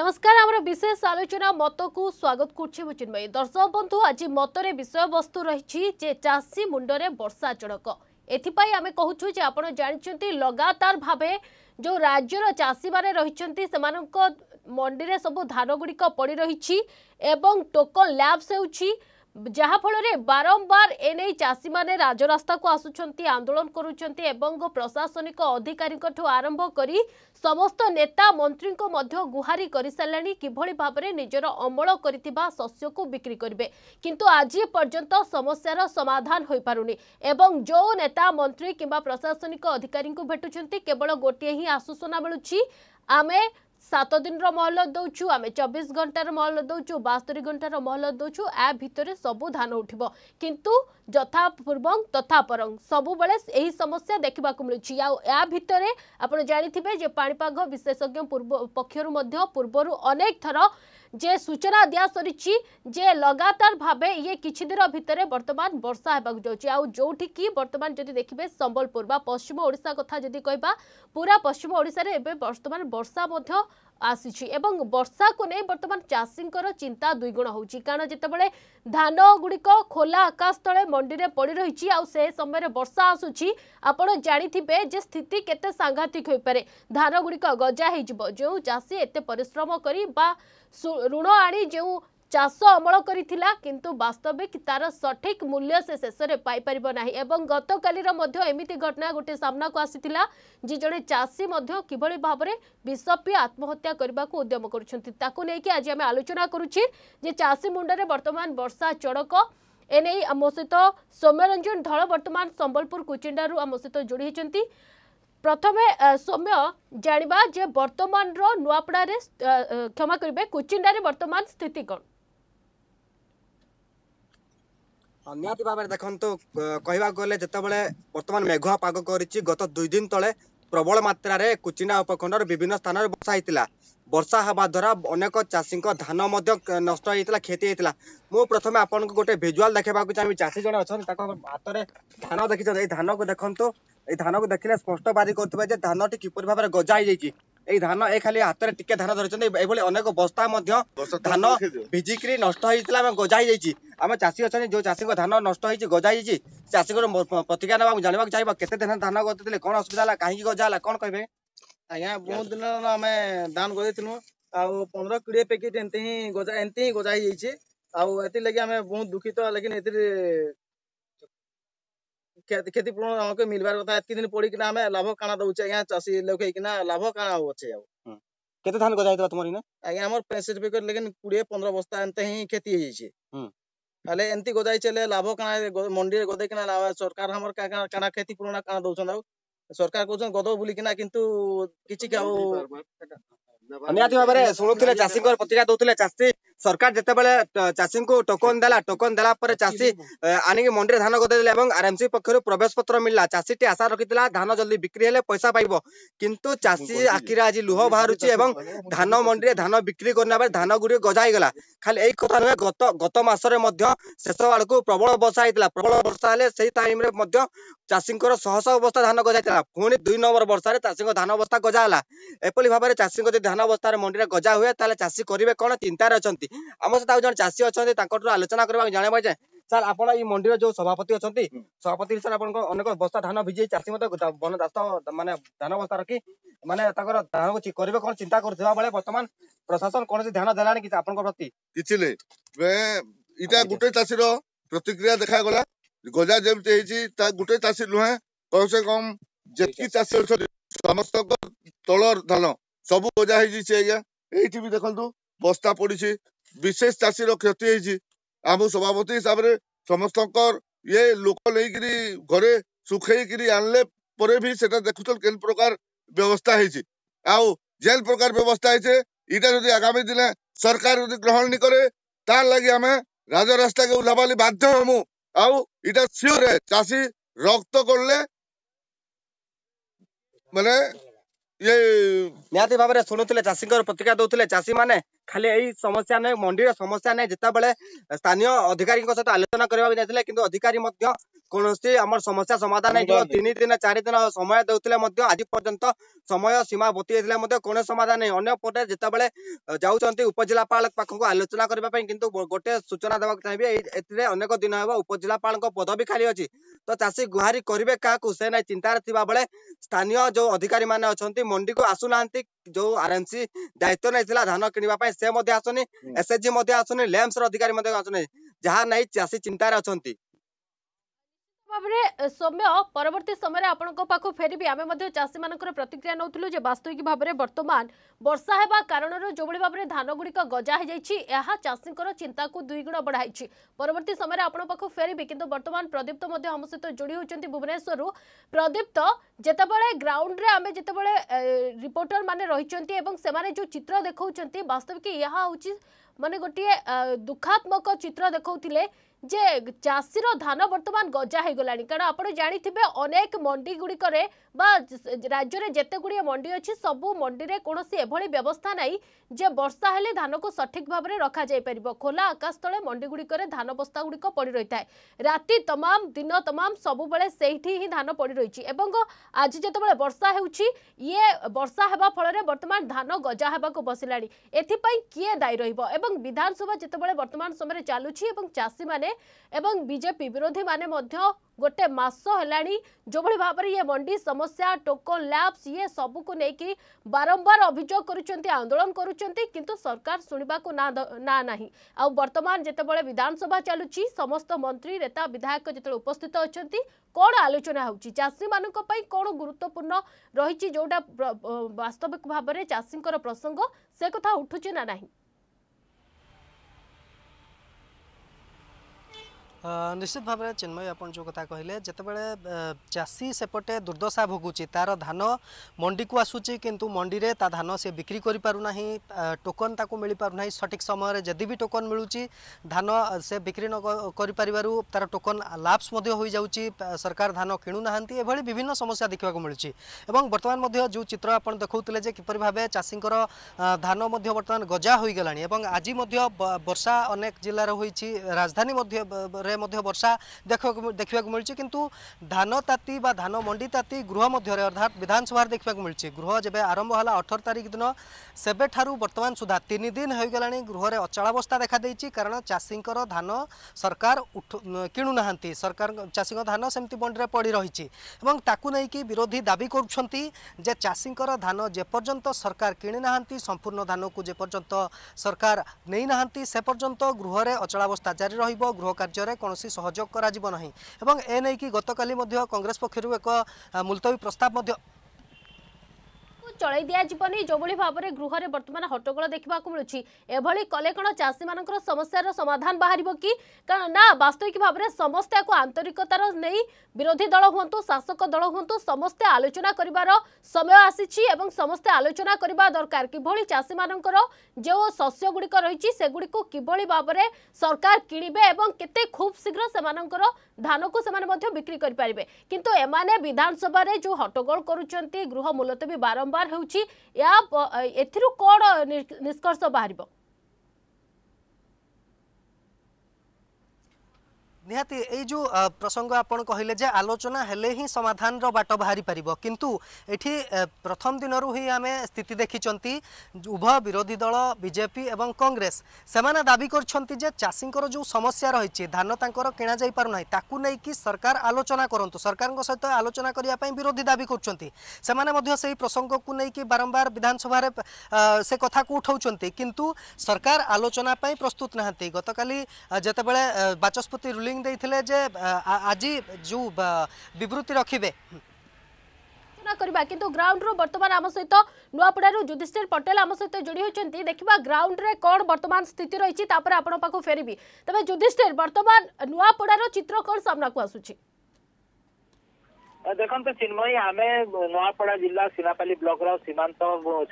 নমস্কার আমার বিশেষ আলোচনা মতকু স্বাগত করছি মু চিন্ময়ী দর্শক বন্ধু আজ মতরে বিষয়বস্তু রয়েছে যে চাষী মুন্ডরে বর্ষা চড়ক এথিপাই আমি কহুছু যে আপনার জাঁচান লগাতার ভাবে যে রাজ্যর চাষী মানে রয়েছেন সে মন্ডিরে সবু ধানগুড়ি পড়ি রয়েছে এবং টোকন ল্যাবস হচ্ছে ଯାହାଫଳରେ ବାରମ୍ବାର ଏନେଇ ଚାଷୀମାନେ ରାଜରାସ୍ତାକୁ ଆସୁଛନ୍ତି ଆନ୍ଦୋଳନ କରୁଛନ୍ତି ଏବଂ ପ୍ରଶାସନିକ ଅଧିକାରୀଙ୍କଠୁ ଆରମ୍ଭ କରି ସମସ୍ତ ନେତା ମନ୍ତ୍ରୀଙ୍କୁ ମଧ୍ୟ ଗୁହାରି କରିସାରିଲେଣି କିଭଳି ଭାବରେ ନିଜର ଅମଳ କରିଥିବା ଶସ୍ୟକୁ ବିକ୍ରି କରିବେ କିନ୍ତୁ ଆଜି ପର୍ଯ୍ୟନ୍ତ ସମସ୍ୟାର ସମାଧାନ ହୋଇପାରୁନି ଏବଂ ଯେଉଁ ନେତା ମନ୍ତ୍ରୀ କିମ୍ବା ପ୍ରଶାସନିକ ଅଧିକାରୀଙ୍କୁ ଭେଟୁଛନ୍ତି କେବଳ ଗୋଟିଏ ହିଁ ଆଶ୍ୱାସନା ମିଳୁଛି ଆମେ সাত দিনর মহলত দৌছু আমি চব্বিশ ঘণ্টার মহলত দৌছু বাস্তরি ঘণ্টার মহলত দৌছু এ ভিতরে সবু ধান উঠব কিন্তু যথা পূর্বং তথা পরং সবুলে এই সমস্যা দেখা মিলুছি আ আপনার জাঁথিবে যে পাপাগ বিশেষজ্ঞ পূর্ব পক্ষ পূর্ব অনেক থর যে সূচনা দিয়া সরিছি যে লগাতার ভাবে ইয়ে কিছু দিন ভিতরে বর্তমান বর্ষা হওয়া যাচ্ছে আউটি কি বর্তমান যদি দেখবে সম্বলপুর বা পশ্চিম ওড়শা কথা যদি কহবা পুরা পশ্চিম ওড়শার এবার বর্তমান বর্ষা মধ্য ଆସିଛି ଏବଂ ବର୍ଷାକୁ ନେଇ ବର୍ତ୍ତମାନ ଚାଷୀଙ୍କର ଚିନ୍ତା ଦ୍ୱିଗୁଣ ହେଉଛି କାରଣ ଯେତେବେଳେ ଧାନଗୁଡ଼ିକ ଖୋଲା ଆକାଶ ତଳେ ମଣ୍ଡିରେ ପଡ଼ି ରହିଛି ଆଉ ସେ ସମୟରେ ବର୍ଷା ଆସୁଛି ଆପଣ ଜାଣିଥିବେ ଯେ ସ୍ଥିତି କେତେ ସାଂଘାତିକ ହୋଇପାରେ ଧାନଗୁଡ଼ିକ ଗଜା ହୋଇଯିବ ଯେଉଁ ଚାଷୀ ଏତେ ପରିଶ୍ରମ କରି ବା ଋଣ ଆଣି ଯେଉଁ चाष अमल करु तार सठिक मूल्य से शेष से पाईपरना एवं गत कालीर मध्य घटना गोटे सामनाक आसीला जी जड़े चाषी कि भाव में विषपी आत्महत्या करने को उद्यम करके आलोचना करुच्छे चाषी मुंडे बर्तमान बर्षा चड़क एने सहित सौम्यरंजन धल बर्तमान सम्बलपुर कुचिंडारू आम सहित जोड़ी प्रथम सौम्य जानवा जे बर्तमान नुआपड़े क्षमा करेंगे कुचिंडारे बर्तमान स्थिति कौन ନିହାତି ଭାବରେ ଦେଖନ୍ତୁ କହିବାକୁ ଗଲେ ଯେତେବେଳେ ବର୍ତ୍ତମାନ ମେଘୁଆ ପାଗ କରିଛି ଗତ ଦୁଇ ଦିନ ତଳେ ପ୍ରବଳ ମାତ୍ରାରେ କୁଚିନା ଉପଖଣ୍ଡର ବିଭିନ୍ନ ସ୍ଥାନରେ ବର୍ଷା ହେଇଥିଲା ବର୍ଷା ହେବା ଦ୍ୱାରା ଅନେକ ଚାଷୀଙ୍କ ଧାନ ମଧ୍ୟ ନଷ୍ଟ ହେଇଥିଲା କ୍ଷତି ହେଇଥିଲା ମୁଁ ପ୍ରଥମେ ଆପଣଙ୍କୁ ଗୋଟେ ଭିଜୁଆଲ ଦେଖେଇବାକୁ ଚାହିଁବି ଚାଷୀ ଜଣେ ଅଛନ୍ତି ତାଙ୍କ ହାତରେ ଧାନ ଦେଖିଛନ୍ତି ଏଇ ଧାନକୁ ଦେଖନ୍ତୁ ଏଇ ଧାନକୁ ଦେଖିଲେ ସ୍ପଷ୍ଟ ବାରି କରୁଥିବେ ଯେ ଧାନଟି କିପରି ଭାବରେ ଗଜା ହେଇଯାଇଛି এই ଧାନ ଏ ଖାଲି ହାତରେ ଟିକେ ଧାନ ଧରିଛନ୍ତି ଏଭଳି ଅନେକ ବସ୍ତା ମଧ୍ୟ ଧାନ ଭିଜିକିରି ନଷ୍ଟ ହେଇଥିଲା ଆମେ ଗଜା ହେଇଯାଇଛି ଆମେ ଚାଷୀ ଅଛନ୍ତି ଯୋଉ ଚାଷୀଙ୍କ ଧାନ ନଷ୍ଟ ହେଇଛି ଗଜା ହେଇଛି ଚାଷୀଙ୍କର ପ୍ରତିକ୍ରିୟା ନେବାକୁ ଜାଣିବାକୁ ଚାହିଁବ କେତେ ଦିନ ଧାନ ଗଦେଇଥିଲେ କଣ ଅସୁବିଧା ହେଲା କାହିଁକି ଗଜା ହେଲା କଣ କହିବେ ଆଜ୍ଞା ବହୁତ ଦିନ ଆମେ ଦାନ କରିଦେଇଥିଲୁ ଆଉ ପନ୍ଦର କୋଡ଼ିଏ ପ୍ୟାକେଟ୍ ଏମିତି ହିଁ ଗଜା ଏମିତି ହିଁ ଗଜା ହେଇଯାଇଛି ଆଉ ଏଥିଲାଗି ଆମେ ବହୁତ ଦୁଃଖିତ ଲେକିନ ଏଥିରେ କ୍ଷତି ଆମକୁ ମିଳିବାର କଥା ଏତିକି ଦିନ ପଡିକି ଆମେ ଲାଭ କାଣା ଦଉଛେ ଆଜ୍ଞା ଚାଷୀ ଲୋକ ଲାଭ କାଣା ହଉଛେ ଆଉ କେତେ ଧାନ ଗଜା ହେଇଥିଲା ତମର ଇନେ ଆଜ୍ଞା ଆମର ପେସିଫିକର ଲେକିନ କୋଡିଏ ପନ୍ଦର ବସ୍ତା ଏମିତି ହିଁ କ୍ଷତି ହେଇଯାଇଛି ହେଲେ ଏମିତି ଗଜା ହେଇଛି ଲାଭ କାଣା ମଣ୍ଡିରେ ଗଦେଇକିନା ସରକାର ଆମର କାଣା କ୍ଷତି ପୂରଣ କାଣା ଦଉଛନ୍ତି ଆଉ ସରକାର କହୁଛନ୍ତି ଗଦ ବୁଲିକିନା କିନ୍ତୁ କିଛି ଆଉ ନିହାତି ଭାବରେ ଶୁଣୁଥିଲେ ଚାଷୀଙ୍କର ପ୍ରତିକ୍ରିୟା ଦଉଥିଲେ ଚାଷୀ সরকার যেতবে চাষী টোকন দেলা টোকন দেলা পরে চাষী আনিকি মন্ডিরে ধান গদাইলে এবং আরএমসি পক্ষর প্রবেশ পত্র মিলা চাষীটি আশা রাখি ধান জলদি বিক্রি হলে পয়সা পাইব কিন্তু চাষী আখিরে আজ লুহ বাহুছি এবং ধান মন্ডিরে ধান বিক্রি করা বেড়ে ধান গুড়ি গজা হয়ে খালি এই কথা নুহে গত গত মাসরে শেষ বেড়ে প্রবল বর্ষা হয়েছিল প্রবল বর্ষা হলে সেই টাইমে চাষীঙ্কর শহ শহ বস্তা ধান গজা হয়েছিল পুঁ দুই নম্বর বর্ষায় চাষীঙ্ক ধান অবস্থা গজা হল এপরি ভাবে চাষীঙ্ক যদি ধান অবস্থায় মন্ডিরে গজা হুয়ে তাহলে চাষী করবে কোণ চিন্তার অনেক ଅଛନ୍ତି ଆମ ସହିତ ଆଉ ଜଣେ ଚାଷୀ ଅଛନ୍ତି ତାଙ୍କଠାରୁ ଆଲୋଚନା କରିବା ଜାଣିବା ଯେ ସାର୍ ଆପଣ ଏଇ ମଣ୍ଡିର ଯୋଉ ସଭାପତି ଅଛନ୍ତି ସଭାପତି ସାର୍ ଆପଣଙ୍କ ଅନେକ ବସ୍ତା ଧାନ ଭିଜେଇ ଚାଷୀ ମଧ୍ୟ ବନ ଦାସ୍ତ ମାନେ ଧାନ ବସ୍ତା ରଖି ମାନେ ତାଙ୍କର ଧାନକୁ କରିବେ କଣ ଚିନ୍ତା କରୁଥିବା ବେଳେ ବର୍ତ୍ତମାନ ପ୍ରଶାସନ କୌଣସି ଧ୍ୟାନ ଦେଲାଣି କିଛି ଆପଣଙ୍କ ପ୍ରତି କିଛି ନାଇଁ ଏଇଟା ଗୋଟେ ଚାଷୀର ପ୍ରତିକ୍ରିୟା ଦେଖାଗଲା ଗଜା ଯେମିତି ହେଇଛି ତା ଗୋଟେ ଚାଷୀ ନୁହେଁ କମ୍ ସେ କମ୍ ଯେତିକି ଚାଷୀ ଅଛନ୍ତି ସମସ୍ତଙ୍କ ତଳ ଧାନ ସବୁ ଗଜା ହେଇଛି ଆଜ୍ଞା ଏଇଠି ବି ଦେଖନ୍ତୁ ବସ୍ତା ପଡିଛି ବିଶେଷ ଚାଷୀର କ୍ଷତି ହେଇଛି ଆମ ସଭାପତି ହିସାବରେ ସମସ୍ତଙ୍କର ଇଏ ଲୋକ ନେଇକିରି ଘରେ ଶୁଖେଇକିରି ଆଣିଲେ ପରେ ବି ସେଟା ଦେଖୁଛନ୍ କେନ୍ ପ୍ରକାର ବ୍ୟବସ୍ଥା ହେଇଛି ଆଉ ଯେନ୍ ପ୍ରକାର ବ୍ୟବସ୍ଥା ହେଇଛେ ଇଟା ଯଦି ଆଗାମୀ ଦିନେ ସରକାର ଯଦି ଗ୍ରହଣ ନି କରେ ତାର୍ ଲାଗି ଆମେ ରାଜରାସ୍ତାକେ ଓହ୍ଲାବା ଲାଗି ବାଧ୍ୟ ହେମୁ ଆଉ ଇଟା ସିଓର ଚାଷୀ ରକ୍ତ କଲେ ମାନେ ନିହାତି ଭାବରେ ଶୁଣୁଥିଲେ ଚାଷୀଙ୍କର ପ୍ରତିକ୍ରିୟା ଦଉଥିଲେ ଚାଷୀମାନେ ଖାଲି ଏଇ ସମସ୍ୟା ନାହିଁ ମଣ୍ଡିର ସମସ୍ୟା ନାହିଁ ଯେତେବେଳେ ସ୍ଥାନୀୟ ଅଧିକାରୀଙ୍କ ସହିତ ଆଲୋଚନା କରିବାକୁ ଯାଇଥିଲେ କିନ୍ତୁ ଅଧିକାରୀ ମଧ୍ୟ କୌଣସି ଆମର ସମସ୍ୟା ସମାଧାନ ହେଇଯିବ ତିନି ଦିନ ଚାରି ଦିନ ସମୟ ଦେଉଥିଲେ ମଧ୍ୟ ଆଜି ପର୍ଯ୍ୟନ୍ତ ସମୟ ସୀମା ବତି ଯାଇଥିଲେ ମଧ୍ୟ କୌଣସି ସମାଧାନ ନାହିଁ ଅନ୍ୟପଟେ ଯେତେବେଳେ ଯାଉଛନ୍ତି ଉପଜିଲ୍ଲାପାଳ ପାଖକୁ ଆଲୋଚନା କରିବା ପାଇଁ କିନ୍ତୁ ଗୋଟେ ସୂଚନା ଦେବାକୁ ଚାହିଁବି ଏଥିରେ ଅନେକ ଦିନ ହେବ ଉପଜିଲ୍ଲାପାଳଙ୍କ ପଦବି ଖାଲି ଅଛି ତ ଚାଷୀ ଗୁହାରି କରିବେ କାହାକୁ ସେ ନାଇଁ ଚିନ୍ତାରେ ଥିବାବେଳେ ସ୍ଥାନୀୟ ଯୋଉ ଅଧିକାରୀ ମାନେ ଅଛନ୍ତି ମଣ୍ଡିକୁ ଆସୁନାହାନ୍ତି ଯୋଉ ଆରଏମସି ଦାୟିତ୍ୱ ନେଇଥିଲା ଧାନ କିଣିବା ପାଇଁ ସେ ମଧ୍ୟ ଆସୁନି ଏସଏଚଜି ମଧ୍ୟ ଆସୁନି ଲେମ୍ସ ର ଅଧିକାରୀ ମଧ୍ୟ ଆସୁନି ଯାହା ନାହିଁ ଚାଷୀ ଚିନ୍ତାରେ ଅଛନ୍ତି ଭାବରେ ସୌମ୍ୟ ପରବର୍ତ୍ତୀ ସମୟରେ ଆପଣଙ୍କ ପାଖକୁ ଫେରିବି ଆମେ ମଧ୍ୟ ଚାଷୀମାନଙ୍କର ପ୍ରତିକ୍ରିୟା ନେଉଥିଲୁ ଯେ ବାସ୍ତବିକ ଭାବରେ ବର୍ତ୍ତମାନ ବର୍ଷା ହେବା କାରଣରୁ ଯେଉଁଭଳି ଭାବରେ ଧାନଗୁଡ଼ିକ ଗଜା ହୋଇଯାଇଛି ଏହା ଚାଷୀଙ୍କର ଚିନ୍ତାକୁ ଦୁଇଗୁଣ ବଢ଼ାଇଛି ପରବର୍ତ୍ତୀ ସମୟରେ ଆପଣଙ୍କ ପାଖକୁ ଫେରିବି କିନ୍ତୁ ବର୍ତ୍ତମାନ ପ୍ରଦୀପ୍ତ ମଧ୍ୟ ଆମ ସହିତ ଯୋଡ଼ି ହେଉଛନ୍ତି ଭୁବନେଶ୍ୱରରୁ ପ୍ରଦୀପ୍ତ ଯେତେବେଳେ ଗ୍ରାଉଣ୍ଡରେ ଆମେ ଯେତେବେଳେ ରିପୋର୍ଟରମାନେ ରହିଛନ୍ତି ଏବଂ ସେମାନେ ଯେଉଁ ଚିତ୍ର ଦେଖାଉଛନ୍ତି ବାସ୍ତବିକ ଏହା ହେଉଛି ମାନେ ଗୋଟିଏ ଦୁଃଖାତ୍ମକ ଚିତ୍ର ଦେଖାଉଥିଲେ যে চাষীর ধান বর্তমান গজা হয়ে কারণ আপনার জাঁথিবে অনেক মন্ডি গুড়িকরে বা রাজ্যের যেতগুড়ি মন্ডি অছি সবু মন্ডিরে কোণী এভাবে ব্যবস্থা নাই যে বর্ষা হলে ধানকু সঠিক ভাবে রখা যাই পারিব খোলা আকাশ তলে মন্ডি গুড়িকরে ধান বস্তা গুড়িক পড়ি রয়েছে রাতে তমাম দিন তমাম সবুলে সেইটি হি ধান পড়ি রয়েছে এবং আজ যেতবে বর্ষা হচ্ছে ইয়ে বর্ষা হওয়া ফলরে বর্তমান ধান গজা হওয়া বসিলা এথিপাই কিয়ে দায়ী রহব এবং বিধানসভা যেতবে বর্তমান সময় চালুছি এবং চাষী মানে এবং বিজেপি বিରୋধীମାନେ ମଧ୍ୟ ଗୋଟେ ମାସ ହେଲାଣି ଯେଉଁଭଳି ଭାବରେ ଇଏ ମଣ୍ଡି ସମସ୍ୟା ଟୋକନ୍ ଲ୍ୟାବ୍ସ ଇଏ ସବୁକୁ ନେଇକି ବାରମ୍ବାର ଅଭିଯୋଗ କରୁଛନ୍ତି ଆନ୍ଦୋଳନ କରୁଛନ୍ତି କିନ୍ତୁ ସରକାର ଶୁଣିବାକୁ ନା ନାହିଁ ଆଉ ବର୍ତ୍ତମାନ ଯେତେବେଳେ ବିଧାନସଭା ଚାଲୁଛି ସମସ୍ତ ମନ୍ତ୍ରୀ ନେତା ବିଧାୟକ ଯେତେବେଳେ ଉପସ୍ଥିତ ଅଛନ୍ତି କ'ଣ ଆଲୋଚନା ହେଉଛି ଚାଷୀମାନଙ୍କ ପାଇଁ କ'ଣ ଗୁରୁତ୍ୱପୂର୍ଣ୍ଣ ରହିଛି ଯେଉଁଟା ବାସ୍ତବିକ ଭାବରେ ଚାଷୀଙ୍କର ପ୍ରସଙ୍ଗ ସେ କଥା ଉଠୁଛି ନା ନାହିଁ নিশ্চিত ভাবে চিন্ময় আপন যে কথা কহিলেন যেতবে চাষী সেপটে দুর্দশা ভোগুচি তার ধান মন্ডিকু আসুচি কিন্তু মন্ডিরে তা ধান সে বিক্রি করে পু না টোকন তাকে মিপারু না সঠিক সময় যদি বি টোকন মিলুচি ধান সে বিক্রি ন করে তার টোকন লাভস হয়ে যাচ্ছি সরকার ধান কিণু না এভাবে বিভিন্ন সমস্যা দেখা মিলুচি এবং বর্তমান যে চিত্র আপনার দেখুলে যে কিপর ভাবে চাষীঙ্কর ধান বর্তমান গজা হয়ে গলা এবং আজি বর্ষা অনেক জেলার হয়েছি রাজধানী କ୍ଷେତ୍ରରେ ମଧ୍ୟ ବର୍ଷା ଦେଖିବାକୁ ଦେଖିବାକୁ ମିଳିଛି କିନ୍ତୁ ଧାନ ତାତି ବା ଧାନ ମଣ୍ଡି ତାତି ଗୃହ ମଧ୍ୟରେ ଅର୍ଥାତ୍ ବିଧାନସଭାରେ ଦେଖିବାକୁ ମିଳିଛି ଗୃହ ଯେବେ ଆରମ୍ଭ ହେଲା ଅଠର ତାରିଖ ଦିନ ସେବେଠାରୁ ବର୍ତ୍ତମାନ ସୁଦ୍ଧା ତିନି ଦିନ ହୋଇଗଲାଣି ଗୃହରେ ଅଚଳାବସ୍ଥା ଦେଖାଦେଇଛି କାରଣ ଚାଷୀଙ୍କର ଧାନ ସରକାର କିଣୁନାହାନ୍ତି ସରକାର ଚାଷୀଙ୍କ ଧାନ ସେମିତି ମଣ୍ଡିରେ ପଡ଼ି ରହିଛି ଏବଂ ତାକୁ ନେଇକି ବିରୋଧୀ ଦାବି କରୁଛନ୍ତି ଯେ ଚାଷୀଙ୍କର ଧାନ ଯେପର୍ଯ୍ୟନ୍ତ ସରକାର କିଣିନାହାନ୍ତି ସମ୍ପୂର୍ଣ୍ଣ ଧାନକୁ ଯେପର୍ଯ୍ୟନ୍ତ ସରକାର ନେଇନାହାନ୍ତି ସେ ପର୍ଯ୍ୟନ୍ତ ଗୃହରେ ଅଚଳାବସ୍ଥା ଜାରି ରହିବ ଗୃହ କାର୍ଯ୍ୟରେ କୌଣସି ସହଯୋଗ କରାଯିବ ନାହିଁ ଏବଂ ଏ ନେଇକି ଗତକାଲି ମଧ୍ୟ କଂଗ୍ରେସ ପକ୍ଷରୁ ଏକ ମୁଲତବୀ ପ୍ରସ୍ତାବ ମଧ୍ୟ চলাই দিয়াযিবনি যেভাবে ভাবে গৃহরে বর্তমানে হট্টগোল দেখা মিলুছি এভাবে কলে কোণ চাষী মান সমস্যার সমাধান বাহার কি কারণ না বাস্তবিক ভাবে সমস্ত আন্তরিকতার নেই বিরোধী দল হুম শাসক দল হুম সমস্তে আলোচনা করবার সময় আসিছি এবং সমস্তে আলোচনা করা দরকার কিভাবে চাষী মান যে শস্যগুড়ি রয়েছে সেগুড়ি কিভাবে ভাবে সরকার কিণবে এবং কেতে খুব শীঘ্র সে ধানকু সে বিক্রি করে পারে কিন্তু এমানে বিধানসভার যে হট্টগোল করুচার গৃহ মুলতবী বারম্বার यहाँ एउटा निष्कर्ष बाह्र ନିହାତି ଏଇ ଯେଉଁ ପ୍ରସଙ୍ଗ ଆପଣ କହିଲେ ଯେ ଆଲୋଚନା ହେଲେ ହିଁ ସମାଧାନର ବାଟ ବାହାରି ପାରିବ କିନ୍ତୁ ଏଠି ପ୍ରଥମ ଦିନରୁ ହିଁ ଆମେ ସ୍ଥିତି ଦେଖିଛନ୍ତି ଉଭୟ ବିରୋଧୀ ଦଳ ବିଜେପି ଏବଂ କଂଗ୍ରେସ ସେମାନେ ଦାବି କରିଛନ୍ତି ଯେ ଚାଷୀଙ୍କର ଯେଉଁ ସମସ୍ୟା ରହିଛି ଧାନ ତାଙ୍କର କିଣା ଯାଇପାରୁନାହିଁ ତାକୁ ନେଇକି ସରକାର ଆଲୋଚନା କରନ୍ତୁ ସରକାରଙ୍କ ସହିତ ଆଲୋଚନା କରିବା ପାଇଁ ବିରୋଧୀ ଦାବି କରୁଛନ୍ତି ସେମାନେ ମଧ୍ୟ ସେହି ପ୍ରସଙ୍ଗକୁ ନେଇକି ବାରମ୍ବାର ବିଧାନସଭାରେ ସେ କଥାକୁ ଉଠାଉଛନ୍ତି କିନ୍ତୁ ସରକାର ଆଲୋଚନା ପାଇଁ ପ୍ରସ୍ତୁତ ନାହାନ୍ତି ଗତକାଲି ଯେତେବେଳେ ବାଚସ୍ପତି ରୁଲିଂ ଟ୍ୟାଗଲାଇନ୍ ଦେଇଥିଲେ ଯେ ଆଜି ଯେଉଁ ବିବୃତ୍ତି ରଖିବେ ଆଲୋଚନା କରିବା କିନ୍ତୁ ଗ୍ରାଉଣ୍ଡରୁ ବର୍ତ୍ତମାନ ଆମ ସହିତ ନୂଆପଡ଼ାରୁ ଯୁଧିଷ୍ଠିର ପଟେଲ ଆମ ସହିତ ଯୋଡ଼ି ହୋଇଛନ୍ତି ଦେଖିବା ଗ୍ରାଉଣ୍ଡରେ କ'ଣ ବର୍ତ୍ତମାନ ସ୍ଥିତି ରହିଛି ତାପରେ ଆପଣଙ୍କ ପାଖକୁ ଫେରିବି ତେବେ ଯୁଧିଷ୍ଠିର ବର୍ତ୍ତମାନ ନୂଆପଡ଼ାର ଚିତ୍ର କ'ଣ ସାମ୍ନାକୁ ଆସୁଛି ଦେଖନ୍ତୁ ଚିନ୍ମୟୀ ଆମେ ନୂଆପଡ଼ା ଜିଲ୍ଲା ସିନାପାଲି ବ୍ଲକର ସୀମାନ୍ତ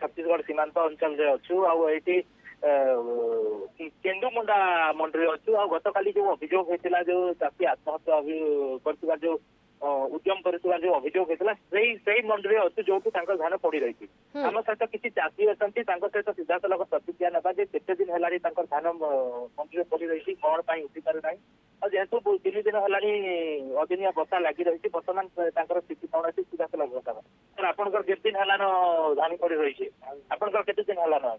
ଛତିଶଗଡ଼ ସୀମାନ୍ତ ଅଞ୍ଚଳରେ ଅଛୁ ଆଉ ଏଇଠି କେନ୍ଦୁମୁଣ୍ଡା ମଣ୍ଡିରେ ଅଛୁ ଆଉ ଗତକାଲି ଯୋଉ ଅଭିଯୋଗ ହେଇଥିଲା ଯୋଉ ଚାଷୀ ଆତ୍ମହତ୍ୟା କରିଥିବା ଯୋଉ ଉଦ୍ୟମ କରିଥିବା ଯୋଉ ଅଭିଯୋଗ ହେଇଥିଲା ସେଇ ସେଇ ମଣ୍ଡିରେ ଅଛୁ ଯୋଉଠି ତାଙ୍କ ଧାନ ପଡି ରହିଛି ଆମ ସହିତ କିଛି ଚାଷୀ ଅଛନ୍ତି ତାଙ୍କ ସହିତ ସିଧାସଳଖ ପ୍ରତିକ୍ରିୟା ନେବା ଯେ କେତେ ଦିନ ହେଲାଣି ତାଙ୍କର ଧାନ ମଣ୍ଡିରେ ପଡି ରହିଛି କଣ ପାଇଁ ଉଠିପାରୁ ନାହିଁ ଆଉ ଯେହେତୁ ତିନି ଦିନ ହେଲାଣି ଅଦିନିଆ ବର୍ଷା ଲାଗି ରହିଛି ବର୍ତ୍ତମାନ ତାଙ୍କର ସ୍ଥିତି କଣ ଅଛି ସିଧାସଳଖ କଥା ଆପଣଙ୍କର କେତେ ଦିନ ହେଲାନ ଧାନ ପଡି ରହିଛି ଆପଣଙ୍କର କେତେ ଦିନ ହେଲାନ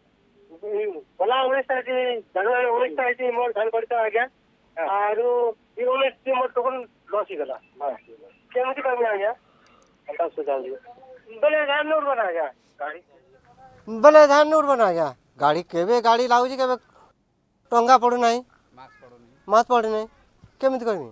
मला उमेदसाठी ಧನವಾಯ ಉಮೇಸ್ತಾ ಐತಿ ನಿಮ್ಮ ಧನ ಕೊಡ್ತಾ ಆಗ್ಯಾ ಅದು ಈ ಉಮೇಸ್ತಿ ಮತ್ತೆ ತಗೊಂಡು ಲಾಸ್ ಸಿಗಲ್ಲ ಕೆಮ್ಮತಿ ಕಮ್ಮಿ ಆಗ್ಯಾ ಬಲೆ ಧಾನ್ ನೂರು ಬನ ಆಗ್ಯಾ ಗಾಡಿ ಬಲೆ ಧಾನ್ ನೂರು ಬನ ಆಗ್ಯಾ ಗಾಡಿ ಕೇವೆ ಗಾಡಿ ଲାଗୁଛି କେବେ ଟଙ୍କା ପଡ଼ୁନାହିଁ ମାସ ପଡ଼ୁନି କେମିତି କରିବି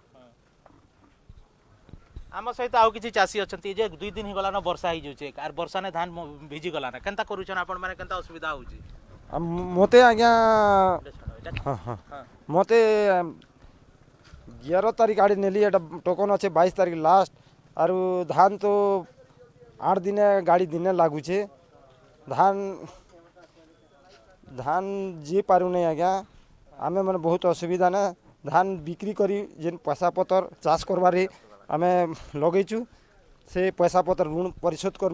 आम सहित आउ किसी चाषी अच्छा जे दुई दिन हो गलान वर्षा हो जाऊे आर वर्षा ने धान भिजी गलान के करुन असुविधा हो मत आज्ञा मत एगार तारीख आड़े नेली टोकन अच्छे बाईस तारीख लास्ट आरु धान तो आठ दिन गाड़ी दिन लगुचे धान धान जी नहीं आज्ञा आम मैंने बहुत असुविधा ना धान बिक्री करी जेन पैसा पतर चाष करवारी आम लगेचु से पैसा पत्र ऋण परिशोध कर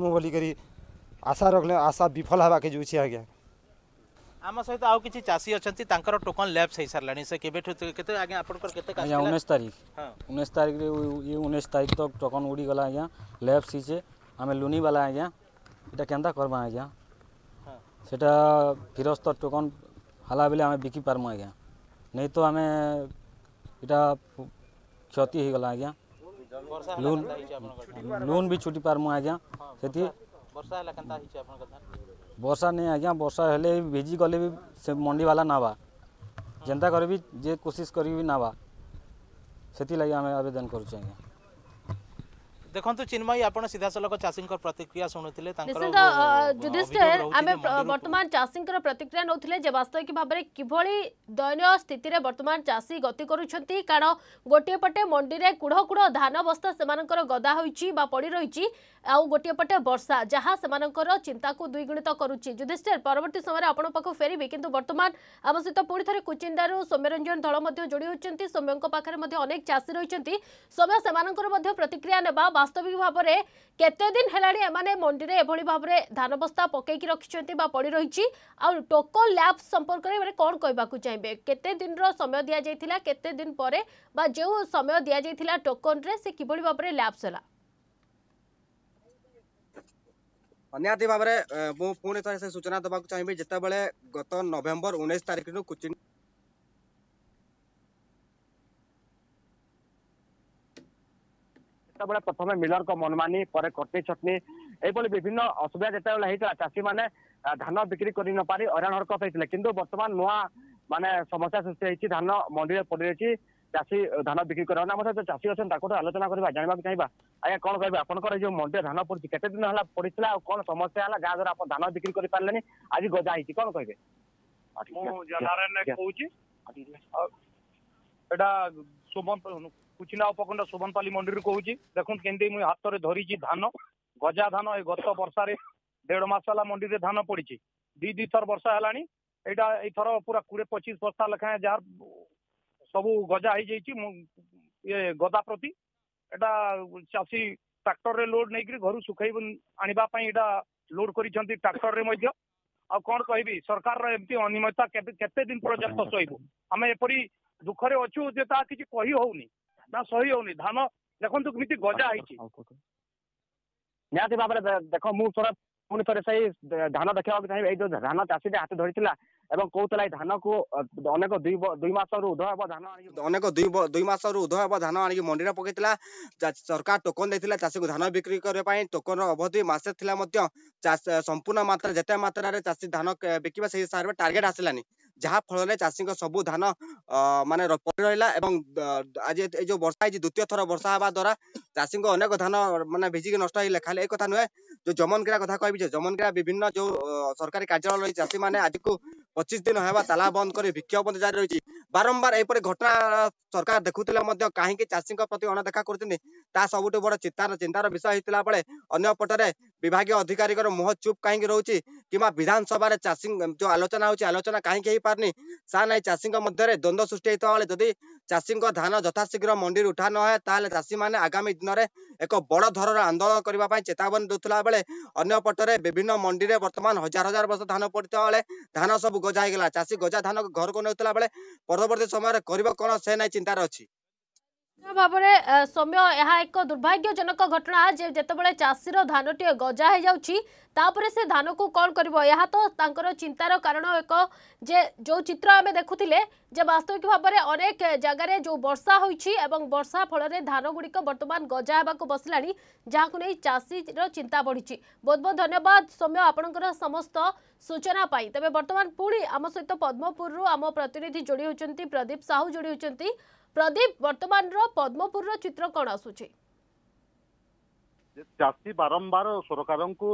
आशा रख आशा विफल हवा के जुचे आज्ञा आम सहित आज किसी चाषी अच्छा टोकन लैब हो सारे से केवे उन्नीस तारीख उन्नीस तारीख ये उन्नीस तारीख तो टोकन उड़ीगला आज्ञा लैब्स हीचे आम लुनि बाला आज्ञा इटा के करमा आज्ञा से फिरस्त टोकन हाला बेले आम बिकि पार्मा आज्ञा नहीं तो आम इटा क्षति हो गला आज्ञा लोन लोन भी छुटी पार्म आज्ञा से बर्षा नहीं आज्ञा बर्षा भिजी गले भी से मंडी वाला नाबा जेन्ता करे कोशिश करी भी नाबा से आवेदन करुच्छे आज्ञा দেখন্তু চিন্ময়ী আপন সিধাসলখ চাষীঙ্কর প্রতিক্রিয়া শুণুলে নিশ্চিন্ত যুধিষ্ঠির আমি বর্তমান চাষীঙ্কর প্রতিক্রিয়া নেউলে যে বাস্তবিক ভাবে কিভাবে দয়নীয় স্থিতিরে বর্তমান চাষী গতি করুছেন কারণ গোটিয়ে পটে মন্ডিরে কুড় কুড় ধান বস্তা সেমানকর গদা হয়েছি বা পড়ি রয়েছে ଆଉ ଗୋଟିଏ ପଟେ ବର୍ଷା ଯାହା ସେମାନଙ୍କର ଚିନ୍ତାକୁ ଦ୍ୱିଗୁଣିତ କରୁଛି ଯୁଧିଷ୍ଠିର ପରବର୍ତ୍ତୀ ସମୟରେ ଆପଣଙ୍କ ପାଖକୁ ଫେରିବି କିନ୍ତୁ ବର୍ତ୍ତମାନ ଆମ ସହିତ ପୁଣି ଥରେ କୁଚିନ୍ଦାରୁ ସୌମ୍ୟରଞ୍ଜନ ଧଳ ମଧ୍ୟ ଯୋଡ଼ି ହୋଇଛନ୍ତି ସୌମ୍ୟଙ୍କ ପାଖରେ ମଧ୍ୟ ଅନେକ ଚାଷୀ ରହିଛନ୍ତି ସୌମ୍ୟ ସେମାନଙ୍କର ମଧ୍ୟ ପ୍ରତିକ୍ରିୟା ନେବା ବାସ୍ତବିକ ଭାବରେ କେତେ ଦିନ ହେଲାଣି ଏମାନେ ମଣ୍ଡିରେ ଏଭଳି ଭାବରେ ଧାନ ବସ୍ତା ପକାଇକି ରଖିଛନ୍ତି ବା ପଡ଼ି ରହିଛି ଆଉ ଟୋକୋ ଲ୍ୟାବ୍ ସମ୍ପର୍କରେ ଏମାନେ କ'ଣ କହିବାକୁ ଚାହିଁବେ କେତେ ଦିନର ସମୟ ଦିଆଯାଇଥିଲା କେତେ ଦିନ ପରେ বা যে সময় দিয়া যাই টোকনরে সে কিভাবে ভাবে ল্যাপস হলা અને આતે બાબરે મો પૂર્ણ રીતે સુચના દવા ચાહી મે જેતા બળે ગત નવેમ્બર 19 તારીખ નું કુચીન તો બળા પર તમે મિલર કો મનમાની પર કટી ચટણી એ પણ વિવિન અસવા જેતા હૈ તા ચાસી માને ધાન બિકરી કરી ન પારઈ અરણ હરક પેસલે કીંદુ વર્તમાન મોઆ માને સમસ્યા સસ્તી હી છી ધાન મંડી રે પડઈ છી ଚାଷୀ ଧାନ ବିକ୍ରି କରିବା ଆମ ସହିତ ଚାଷୀ ଅଛନ୍ତି ତାଙ୍କଠୁ ଆଲୋଚନା କରିବା ଜାଣିବାକୁ ଚାହିଁବା ଆଜ୍ଞା କ'ଣ କହିବେ ଆପଣଙ୍କର ଯେଉଁ ମଣ୍ଡିରେ ଧାନ ପଡିଛି କେତେ ଦିନ ହେଲା ପଡିଥିଲା ଆଉ କ'ଣ ସମସ୍ୟା ହେଲା ଗାଁ ଦ୍ୱାରା ଆପଣ ଧାନ ବିକ୍ରି କରିପାରିଲେନି ଆଜି ଗଜା ହେଇଛି କ'ଣ କହିବେ ମୁଁ ଜନାରାୟଣ କହୁଛି ଏଇଟା ଶୁଭମ କୁଚିଣ୍ଡା ଉପଖଣ୍ଡ ଶୁଭନପାଲି ମଣ୍ଡିରୁ କହୁଛି ଦେଖନ୍ତୁ କେମିତି ମୁଁ ହାତରେ ଧରିଛି ଧାନ ଗଜା ଧାନ ଏ ଗତ ବର୍ଷାରେ ଦେଢ ମାସ ହେଲା ମଣ୍ଡିରେ ଧାନ ପଡିଛି ଦି ଦି ଥର ବର୍ଷା ହେଲାଣି ଏଇଟା ଏଇଥର ପୁରା କୋଡ଼ିଏ ପଚିଶ ବସ୍ତା ଲେଖାଏଁ ଯାହାର ସବୁ ଗଜା ହେଇଯାଇଛି ଇଏ ଗଦା ପ୍ରତି ଏଟା ଚାଷୀ ଟ୍ରାକ୍ଟରରେ ଲୋଡ ନେଇକିରି ଘରୁ ଶୁଖେଇ ଆଣିବା ପାଇଁ ଏଇଟା ଲୋଡ କରିଛନ୍ତି ଟ୍ରାକ୍ଟରରେ ମଧ୍ୟ ଆଉ କ'ଣ କହିବି ସରକାରର ଏମିତି ଅନିୟମିତତା କେତେ ଦିନ ପର୍ଯ୍ୟନ୍ତ ସହିବୁ ଆମେ ଏପରି ଦୁଃଖରେ ଅଛୁ ଯେ ତାହା କିଛି କହି ହଉନି ନା ସହି ହଉନି ଧାନ ଦେଖନ୍ତୁ କେମିତି ଗଜା ହେଇଛି ନିହାତି ଭାବରେ ଦେଖ ମୁଁ ଥରେ ପୁଣି ଥରେ ସେଇ ଧାନ ଦେଖିବାକୁ ଚାହିଁବେ ଏଇ ଯୋଉ ଧାନ ଚାଷୀଟି ହାତ ଧରିଥିଲା ଏବଂ କହୁଥିଲା ଏଇ ଧାନକୁ ଅନେକ ଦୁଇ ଦୁଇ ମାସରୁ ଉଧ ହେବ ଧାନ ଆଣିକି ଅନେକ ଦୁଇ ଦୁଇ ମାସରୁ ଉଧ ହେବ ଧାନ ଆଣିକି ମଣ୍ଡିରେ ପକେଇଥିଲା ସରକାର ଟୋକନ ଦେଇଥିଲା ଚାଷୀକୁ ଧାନ ବିକ୍ରି କରିବା ପାଇଁ ଟୋକନର ଅବଧି ମାସେ ଥିଲା ମଧ୍ୟ ସମ୍ପୂର୍ଣ୍ଣ ମାତ୍ରା ଯେତେ ମାତ୍ରାରେ ଚାଷୀ ଧାନ ବିକିବା ସେହି ହିସାବରେ ଟାର୍ଗେଟ ଆସିଲାନି ଯାହା ଫଳରେ ଚାଷୀଙ୍କ ସବୁ ଧାନ ମାନେ ରହିଲା ଏବଂ ଆଜି ଏ ଯୋଉ ବର୍ଷା ହେଇଛି ଦ୍ୱିତୀୟ ଥର ବର୍ଷା ହେବା ଦ୍ୱାରା ଚାଷୀଙ୍କ ଅନେକ ଧାନ ମାନେ ଭିଜିକି ନଷ୍ଟ ହେଇଲେ ଖାଲି ଏ କଥା ନୁହେଁ ଯୋଉ ଯମନକିରା କଥା କହିବି ଯେ ଯମନକିରା ବିଭିନ୍ନ ଯୋଉ ସରକାରୀ କାର୍ଯ୍ୟାଳୟ ରହିଛି ଚାଷୀମାନେ ଆଜିକୁ ପଚିଶ ଦିନ ହେବା ତାଲା ବନ୍ଦ କରି ବିକ୍ଷୋଭ ମଧ୍ୟ ଜାରି ରହିଛି ବାରମ୍ବାର ଏପରି ଘଟଣା ସରକାର ଦେଖୁଥିଲେ ମଧ୍ୟ କାହିଁକି ଚାଷୀଙ୍କ ପ୍ରତି ଅଣଦେଖା କରୁଛନ୍ତି ତାହା ସବୁଠୁ ବଡ ଚିନ୍ତାର ଚିନ୍ତାର ବିଷୟ ହେଇଥିଲା ବେଳେ ଅନ୍ୟପଟରେ ବିଭାଗୀୟ ଅଧିକାରୀଙ୍କର ମୁହଁ ଚୁପ୍ କାହିଁକି ରହୁଛି କିମ୍ବା ବିଧାନସଭାରେ ଚାଷୀ ଯୋଉ ଆଲୋଚନା ହଉଛି ଆଲୋଚନା କାହିଁକି ହେଇପାରୁନି ସାର୍ ନାହିଁ ଚାଷୀଙ୍କ ମଧ୍ୟରେ ଦ୍ୱନ୍ଦ୍ୱ ସୃଷ୍ଟି ହେଇଥିବା ବେଳେ ଯଦି ଚାଷୀଙ୍କ ଧାନ ଯଥାଶୀଘ୍ର ମଣ୍ଡିରୁ ଉଠା ନହୁଏ ତାହେଲେ ଚାଷୀମାନେ ଆଗାମୀ ଦିନରେ ଏକ ବଡ ଧରର ଆନ୍ଦୋଳନ କରିବା ପାଇଁ ଚେତାବନୀ ଦେଉଥିଲା ବେଳେ ଅନ୍ୟପଟରେ ବିଭିନ୍ନ ମଣ୍ଡିରେ ବର୍ତ୍ତମାନ ହଜାର ହଜାର ବର୍ଷ ଧାନ ପଡିଥିବା ବେଳେ ଧାନ ସବୁ ଗଜା ହେଇଗଲା ଚାଷୀ ଗଜା ଧାନ ଘରକୁ ନେଉଥିଲା ବେଳେ ପରବର୍ତ୍ତୀ ସମୟରେ କରିବ କଣ ସେ ନାଇଁ ଚିନ୍ତାରେ ଅଛି ଭାବରେ ସୌମ୍ୟ ଏହା ଏକ ଦୁର୍ଭାଗ୍ୟଜନକ ଘଟଣା ଯେ ଯେତେବେଳେ ଚାଷୀର ଧାନଟିଏ ଗଜା ହେଇଯାଉଛି ତାପରେ ସେ ଧାନକୁ କ'ଣ କରିବ ଏହା ତ ତାଙ୍କର ଚିନ୍ତାର କାରଣ ଏକ ଯେ ଯେଉଁ ଚିତ୍ର ଆମେ ଦେଖୁଥିଲେ ଯେ ବାସ୍ତବିକ ଭାବରେ ଅନେକ ଜାଗାରେ ଯେଉଁ ବର୍ଷା ହୋଇଛି ଏବଂ ବର୍ଷା ଫଳରେ ଧାନଗୁଡ଼ିକ ବର୍ତ୍ତମାନ ଗଜା ହେବାକୁ ବସିଲାଣି ଯାହାକୁ ନେଇ ଚାଷୀର ଚିନ୍ତା ବଢ଼ିଛି ବହୁତ ବହୁତ ଧନ୍ୟବାଦ ସୌମ୍ୟ ଆପଣଙ୍କର ସମସ୍ତ ସୂଚନା ପାଇଁ ତେବେ ବର୍ତ୍ତମାନ ପୁଣି ଆମ ସହିତ ପଦ୍ମପୁରରୁ ଆମ ପ୍ରତିନିଧି ଯୋଡ଼ି ହେଉଛନ୍ତି ପ୍ରଦୀପ ସାହୁ ଯୋଡ଼ି ହେଉଛନ୍ତି প্রদীপ বর্তমানর পদ্মপুরর চিত্র কোণ আসুচি চাষী বারম্বার সরকারঙ্কু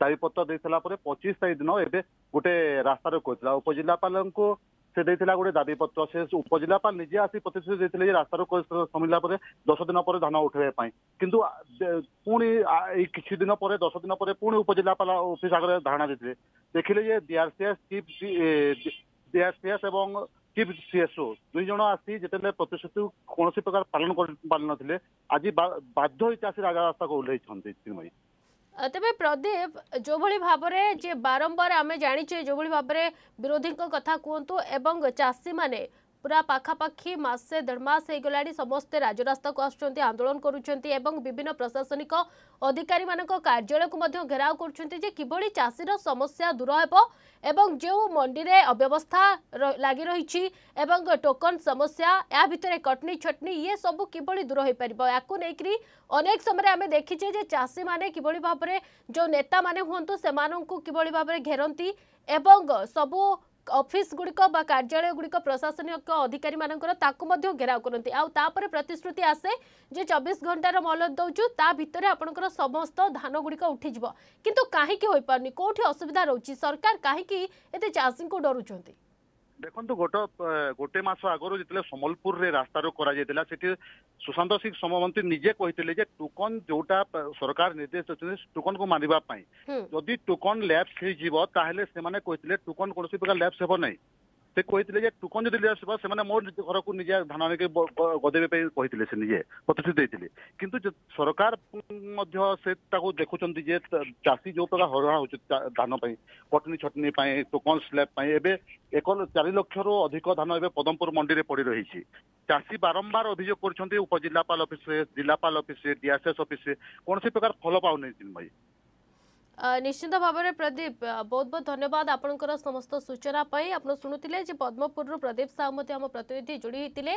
দাবিপত্র দিয়েছিলা পরে পঁচিশ তারিখ দিন এবে গোটে রাস্তারোক করেছিল উপজেলাপালঙ্কু সে দিয়েছিলা গোটে দাবিপত্র সে উপজেলাপাল নিজে আসি প্রতিশ্রুতি দিয়েছিল যে রাস্তারোক সমিলা পরে দশ দিন পরে ধান উঠাইবা পাই কিন্তু পুনি এই কিছু দিন পরে দশ দিন পরে পুনি উপজেলাপাল অফিস আগে ধারণা দিয়েছিল দেখিলে যে ডিআরসিএস চিফ ডিআরসিএস এবং ଚିଫ୍ ସିଏସ୍ଓ ଦୁଇ ଜଣ ଆସି ଯେତେବେଳେ ପ୍ରତିଶ୍ରୁତି କୌଣସି ପ୍ରକାର ପାଳନ କରିପାରିନଥିଲେ ଆଜି ବାଧ୍ୟ ହୋଇ ଚାଷୀ ରାଜରାସ୍ତାକୁ ଓହ୍ଲାଇଛନ୍ତି ଶ୍ରୀମୟୀ তবে ପ୍ରଦୀପ ଯେଉଁଭଳି ଭାବରେ যে ବାରମ୍ବାର ଆମେ ଜାଣିଛେ ଯେଉଁଭଳି ଭାବରେ ବିରୋଧୀଙ୍କ କଥା କୁହନ୍ତୁ ଏବଂ ଚାଷୀମାନେ ପୁରା ପାଖାପାଖି ମାସେ ଦେଢ଼ ମାସ ହେଇଗଲାଣି ସମସ୍ତେ ରାଜରାସ୍ତାକୁ ଆସୁଛନ୍ତି ଆନ୍ଦୋଳନ କରୁଛନ୍ତି ଏବଂ ବିଭିନ୍ନ ପ୍ରଶାସନିକ ଅଧିକାରୀମାନଙ୍କ କାର୍ଯ୍ୟାଳୟକୁ ମଧ୍ୟ ଘେରାଉ କରୁଛନ୍ତି ଯେ କିଭଳି ଚାଷୀର ସମସ୍ୟା ଦୂର ହେବ ଏବଂ ଯେଉଁ ମଣ୍ଡିରେ ଅବ୍ୟବସ୍ଥା ଲାଗି ରହିଛି ଏବଂ ଟୋକନ ସମସ୍ୟା ଏହା ଭିତରେ କଟନୀ ଛଟନୀ ଇଏ ସବୁ କିଭଳି ଦୂର ହୋଇପାରିବ ୟାକୁ ନେଇକରି ଅନେକ ସମୟରେ ଆମେ ଦେଖିଛେ ଯେ ଚାଷୀମାନେ କିଭଳି ଭାବରେ ଯେଉଁ ନେତାମାନେ ହୁଅନ୍ତୁ ସେମାନଙ୍କୁ କିଭଳି ଭାବରେ ଘେରନ୍ତି ଏବଂ ସବୁ অফিসগুড়ি বা কার্যালয়গুড়ি প্রশাসনিক অধিকারী মানুষ তাকে ঘেরাও করতে আপরে প্রতিশ্রুতি আসে যে চব্বিশ ঘণ্টার মলদ দৌছু তা ভিতরে আপনার সমস্ত উঠি যাব কিন্তু কাহিকি হয়ে পুনি কোটি অসুবিধা রয়েছে সরকার কাহিকি এতে চাষী ডরুচার ଦେଖନ୍ତୁ ଗୋଟ ଗୋଟେ ମାସ ଆଗରୁ ଯେତେବେଳେ ସମ୍ବଲପୁରରେ ରାସ୍ତାରୋକ କରାଯାଇଥିଲା ସେଠି ସୁଶାନ୍ତ ସିଂ ସମମନ୍ତ୍ରୀ ନିଜେ କହିଥିଲେ ଯେ ଟୋକନ ଯୋଉଟା ସରକାର ନିର୍ଦ୍ଦେଶ ଦେଉଛନ୍ତି ଟୋକନକୁ ମାନିବା ପାଇଁ ଯଦି ଟୋକନ ଲ୍ୟାପ୍ସ ହେଇଯିବ ତାହେଲେ ସେମାନେ କହିଥିଲେ ଟୋକନ କୌଣସି ପ୍ରକାର ଲ୍ୟାପ୍ସ ହେବ ନାହିଁ ସେ କହିଥିଲେ ଯେ ଟୁକନ ଯଦି ଆସିବା ସେମାନେ ମୋ ଘରକୁ ନିଜେ ଧାନ ଆଣିକି ଗଦେଇବା ପାଇଁ କହିଥିଲେ ସେ ନିଜେ ପ୍ରତିଶ୍ରୁତି ଦେଇଥିଲେ କିନ୍ତୁ ସରକାର ମଧ୍ୟ ସେ ତାକୁ ଦେଖୁଛନ୍ତି ଯେ ଚାଷୀ ଯୋଉ ପ୍ରକାର ହରହରା ହଉଛି ଧାନ ପାଇଁ କଟନୀ ଛଟନୀ ପାଇଁ ଟୋକନ ସ୍ଲାବ୍ ପାଇଁ ଏବେ ଏକ ଚାରି ଲକ୍ଷରୁ ଅଧିକ ଧାନ ଏବେ ପଦମପୁର ମଣ୍ଡିରେ ପଡି ରହିଛି ଚାଷୀ ବାରମ୍ବାର ଅଭିଯୋଗ କରୁଛନ୍ତି ଉପଜିଲ୍ଲାପାଳ ଅଫିସରେ ଜିଲ୍ଲାପାଳ ଅଫିସରେ ଡିଆର୍ଏସ୍ ଅଫିସରେ କୌଣସି ପ୍ରକାର ଫଳ ପାଉନି ଭାଇ ନିଶ୍ଚିତ ଭାବରେ ପ୍ରଦୀପ ବହୁତ ବହୁତ ଧନ୍ୟବାଦ ଆପଣଙ୍କର ସମସ୍ତ ସୂଚନା ପାଇଁ ଆପଣ ଶୁଣୁଥିଲେ ଯେ ପଦ୍ମପୁରରୁ ପ୍ରଦୀପ ସାହୁ ମଧ୍ୟ ଆମ ପ୍ରତିନିଧି ଯୋଡ଼ି ହୋଇଥିଲେ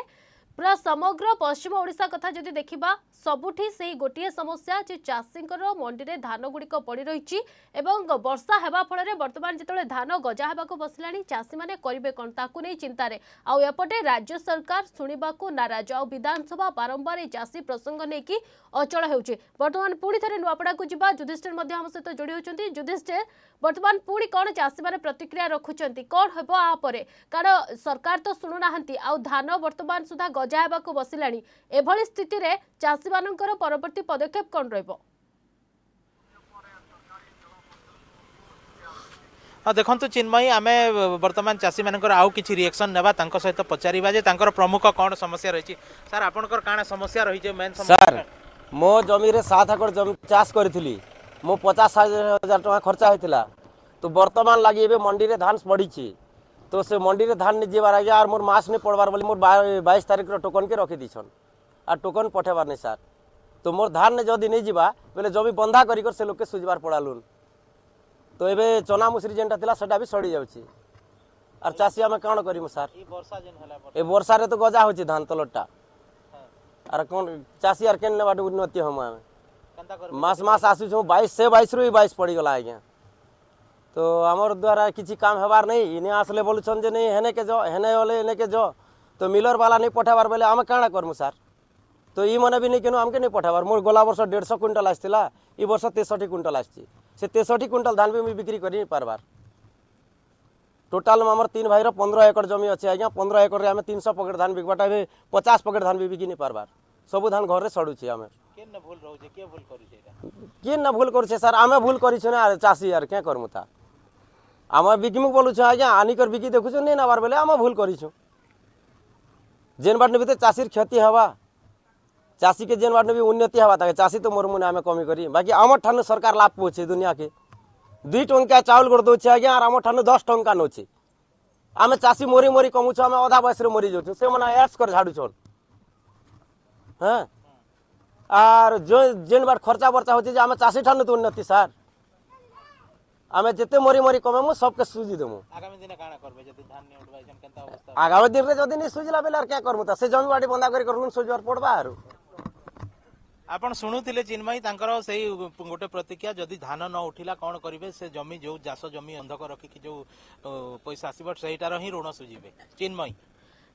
ପୁରା ସମଗ୍ର ପଶ୍ଚିମ ଓଡ଼ିଶା କଥା ଯଦି ଦେଖିବା ସବୁଠି ସେହି ଗୋଟିଏ ସମସ୍ୟା ଯେ ଚାଷୀଙ୍କର ମଣ୍ଡିରେ ଧାନଗୁଡ଼ିକ ପଡ଼ି ରହିଛି ଏବଂ ବର୍ଷା ହେବା ଫଳରେ ବର୍ତ୍ତମାନ ଯେତେବେଳେ ଧାନ ଗଜା ହେବାକୁ ବସିଲାଣି ଚାଷୀମାନେ କରିବେ କ'ଣ ତାକୁ ନେଇ ଚିନ୍ତାରେ ଆଉ ଏପଟେ ରାଜ୍ୟ ସରକାର ଶୁଣିବାକୁ ନାରାଜ ଆଉ ବିଧାନସଭା ବାରମ୍ବାର ଏହି ଚାଷୀ ପ୍ରସଙ୍ଗ ନେଇକି ଅଚଳ ହେଉଛି ବର୍ତ୍ତମାନ ପୁଣି ଥରେ ନୂଆପଡ଼ାକୁ ଯିବା ଯୁଧିଷ୍ଠିର ମଧ୍ୟ ଆମ ସହିତ ଯୋଡ଼ି ହେଉଛନ୍ତି ଯୁଧିଷ୍ଠିର ବର୍ତ୍ତମାନ ପୁଣି କ'ଣ ଚାଷୀମାନେ ପ୍ରତିକ୍ରିୟା ରଖୁଛନ୍ତି କ'ଣ ହେବ ଆ ପରେ କାରଣ ସରକାର ତ ଶୁଣୁନାହାନ୍ତି ଆଉ ଧାନ ବର୍ତ୍ତମାନ ସୁଦ୍ଧା ଅଜା ହେବାକୁ ବସିଲାଣି ଏଭଳି ସ୍ଥିତିରେ ଚାଷୀମାନଙ୍କର ପରବର୍ତ୍ତୀ ପଦକ୍ଷେପ କ'ଣ ରହିବ ଦେଖନ୍ତୁ ଚିନ୍ମୟୀ ଆମେ ବର୍ତ୍ତମାନ ଚାଷୀମାନଙ୍କର ଆଉ କିଛି ରିଏକ୍ସନ୍ ନେବା ତାଙ୍କ ସହିତ ପଚାରିବା ଯେ ତାଙ୍କର ପ୍ରମୁଖ କ'ଣ ସମସ୍ୟା ରହିଛି ସାର୍ ଆପଣଙ୍କର କାଣା ସମସ୍ୟା ରହିଛି ମେନ୍ ସାର୍ ମୋ ଜମିରେ ସାତ ଏକର ଜମି ଚାଷ କରିଥିଲି ମୁଁ ପଚାଶ ହଜାର ଟଙ୍କା ଖର୍ଚ୍ଚ ହୋଇଥିଲା ତ ବର୍ତ୍ତମାନ ଲାଗି ଏବେ ମଣ୍ଡିରେ ଧାନ ପଡ଼ିଛି तो से मंडी रे धान निजीबार आगे आर मोर मास ने पड़वार बोली मोर 22 तारीख रो टोकन के रखी दिछन आ टोकन पठेबार नहीं सर तो मोर धान ने जदी नै जीबा बोले जमि बंधा कर से लोके सुजबार पड़ालुन तो एबे चना मुसरी जेंटा तिला सडा सड़ी जाउची आर चासी हम कान करिमु सर ए वर्षा तो गजा होची धान तलटा हाँ। आर कोन चासी आर केन ने उन्नति हम आ मास मास आसु छु 22 से 22 रो 22 पड़ी गला आ गया তো আমার দ্বারা কিছু কাম হবার নেই ইনে আসলে বলছেন যে নেই হেনেকে য হেনে হলে এনেকে য তো মিলর বালা নেই পঠাবার বেলে আমি কাণা করমু স্যার তো ই মনে বি নেই কেন আমাকে নেই পঠাবার মোর গলা বর্ষ দেড়শো কুইন্টাল আসছিলা ই বর্ষ তেষট্টি কুইন্টাল আসছি সে তেষট্টি কুইন্টাল ধান বি মুই বিক্রি করি পারবার টোটাল আমার তিন ভাইর পনেরো একর জমি অছে আজ্ঞা পনেরো একরের আমি তিনশো পকেট ধান বিকবাটা এবে পচাশ পকেট ধান বি বিকি নি পারবার সবু ধান ঘরে সড়ুছি আমি কেন ভুল করছে স্যার আমি ভুল করছি না আর চাষি আর কে করমু তার ଆମ ବିକିମୁ ବୋଲୁଛୁ ଆଜ୍ଞା ଆନିକରି ବିକି ଦେଖୁଛୁ ନେଇ ନେବାର ବେଲେ ଆମେ ଭୁଲ କରିଛୁ ଯେନ୍ ବାଟ ନେବି ତ ଚାଷୀର କ୍ଷତି ହେବା ଚାଷୀକେ ଯେନ୍ ବାଟ ନେବି ଉନ୍ନତି ହେବା ତାକେ ଚାଷୀ ତ ମରୁମୁନି ଆମେ କମି କରି ବାକି ଆମର ଠାନୁ ସରକାର ଲାଭ ପାଉଛି ଦୁନିଆକେ ଦୁଇ ଟଙ୍କା ଚାଉଳ କରି ଦେଉଛି ଆଜ୍ଞା ଆର୍ ଆମର ଠାନୁ ଦଶ ଟଙ୍କା ନେଉଛି ଆମେ ଚାଷୀ ମରି ମରି କମୁଛୁ ଆମେ ଅଧା ବୟସରେ ମରିଯାଉଛୁ ସେମାନେ ଏସ୍ କରି ଝାଡ଼ୁଛନ୍ ହଁ ଆର୍ ଯେନ୍ ବାଟ ଖର୍ଚ୍ଚା ବର୍ଚ୍ଚା ହେଉଛି ଯେ ଆମେ ଚାଷୀ ଠାନୁ ତ ଉନ୍ନତି ସାର୍ ଆମେ ଯେତେ ମରି ମରି କମେମୁ ସବକେ ସୁଜି ଦେମୁ ଆଗାମୀ ଦିନରେ ଯଦି ନି ସୁଜିଲା ବେଲେ ଆର୍ କେ କରମୁ ତା ସେ ଜମି ବାଡ଼ି ବନ୍ଧା କରି କରଲୁ ସୁଜିବାର ପଡ଼ବା ଆରୁ ଆପଣ ଶୁଣୁଥିଲେ ଚିନ୍ମୟୀ ତାଙ୍କର ସେଇ ଗୋଟେ ପ୍ରତିକ୍ରିୟା ଯଦି ଧାନ ନ ଉଠିଲା କ'ଣ କରିବେ ସେ ଜମି ଯେଉଁ ଚାଷ ଜମି ଅନ୍ଧକ ରଖିକି ଯେଉଁ ପଇସା ଆସିବ ସେଇଟାର ହିଁ ଋଣ ସୁଝିବେ ଚିନ୍ମୟୀ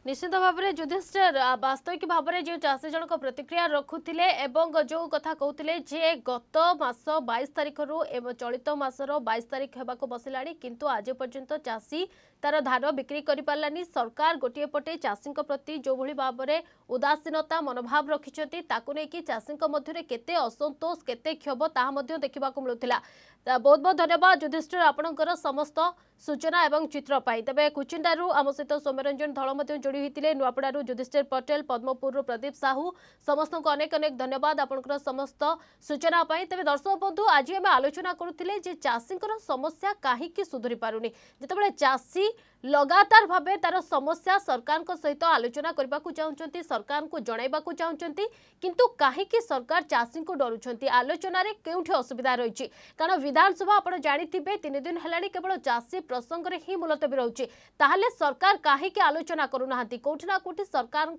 ନିଶ୍ଚିତ ଭାବରେ ଯୁଧିଷ୍ଠର ବାସ୍ତବିକ ଭାବରେ ଯେଉଁ ଚାଷୀ ଜଣକ ପ୍ରତିକ୍ରିୟା ରଖୁଥିଲେ ଏବଂ ଯେଉଁ କଥା କହୁଥିଲେ ଯେ ଗତ ମାସ ବାଇଶ ତାରିଖରୁ ଏବଂ ଚଳିତ ମାସର ବାଇଶ ତାରିଖ ହେବାକୁ ବସିଲାଣି କିନ୍ତୁ ଆଜି ପର୍ଯ୍ୟନ୍ତ ଚାଷୀ তার ধান বিক্রি করে পারানি সরকার গোটিয়ে পটে চাষী প্রত্যেক যেভাবে ভাবে উদাসীনতা মনোভাব রাখি তাকে নিয়ে চাষী মধ্যে কেতে অসন্তোষ কেতে ক্ষোভ তাহা দেখা মিলুলা বহুত বহুত ধন্যবাদ যুধিষ্ঠির আপনার সমস্ত সূচনা এবং চিত্র পাই তবে কুচিন্ডার আম সহ সৌম্যরঞ্জন ধল যোড়ি হয়েছে নুয়াপড়ার যুধিষ্ঠির পটেল পদ্মপুর প্রদীপ সাহু সমস্ত অনেক অনেক ধন্যবাদ আপনার সমস্ত সূচনা পাই তবে দর্শক বন্ধু আজ আমি আলোচনা করুলে যে চাষী সমস্যা কী সুধুরি পুনি যেতবে চাষী लगातार भाव तार समस्या सरकार सहित आलोचना करने को चाहते सरकार को जनवा चाहते किंतु कहीं सरकार चाषी को डरुंट आलोचन क्योंठी असुविधा रही कारण विधानसभा आप जानते तीन दिन है केवल चाषी प्रसंग में ही मुलतवी रोचे सरकार कहीं आलोचना करूना कौटिना कौटि सरकार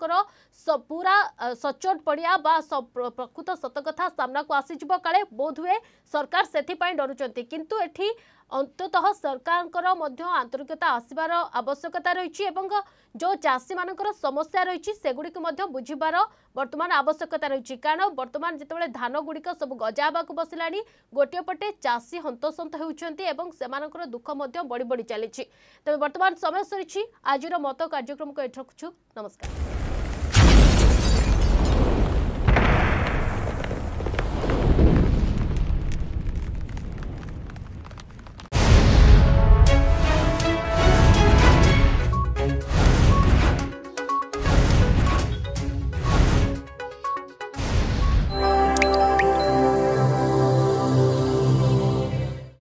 पूरा सचोट पड़िया प्रकृत सतकथा सामना को आसीज काले बोध हुए सरकार से डरुंच कितु एटी ଅନ୍ତତଃ ସରକାରଙ୍କର ମଧ୍ୟ ଆନ୍ତରିକତା ଆସିବାର ଆବଶ୍ୟକତା ରହିଛି ଏବଂ ଯେଉଁ ଚାଷୀମାନଙ୍କର ସମସ୍ୟା ରହିଛି ସେଗୁଡ଼ିକୁ ମଧ୍ୟ ବୁଝିବାର ବର୍ତ୍ତମାନ ଆବଶ୍ୟକତା ରହିଛି କାରଣ ବର୍ତ୍ତମାନ ଯେତେବେଳେ ଧାନଗୁଡ଼ିକ ସବୁ ଗଜା ହେବାକୁ ବସିଲାଣି ଗୋଟିଏ ପଟେ ଚାଷୀ ହନ୍ତସନ୍ତ ହେଉଛନ୍ତି ଏବଂ ସେମାନଙ୍କର ଦୁଃଖ ମଧ୍ୟ ବଢ଼ି ବଢ଼ି ଚାଲିଛି ତେବେ ବର୍ତ୍ତମାନ ସମୟ ସରିଛି ଆଜିର ମତ କାର୍ଯ୍ୟକ୍ରମକୁ ଏଠି ରଖୁଛୁ ନମସ୍କାର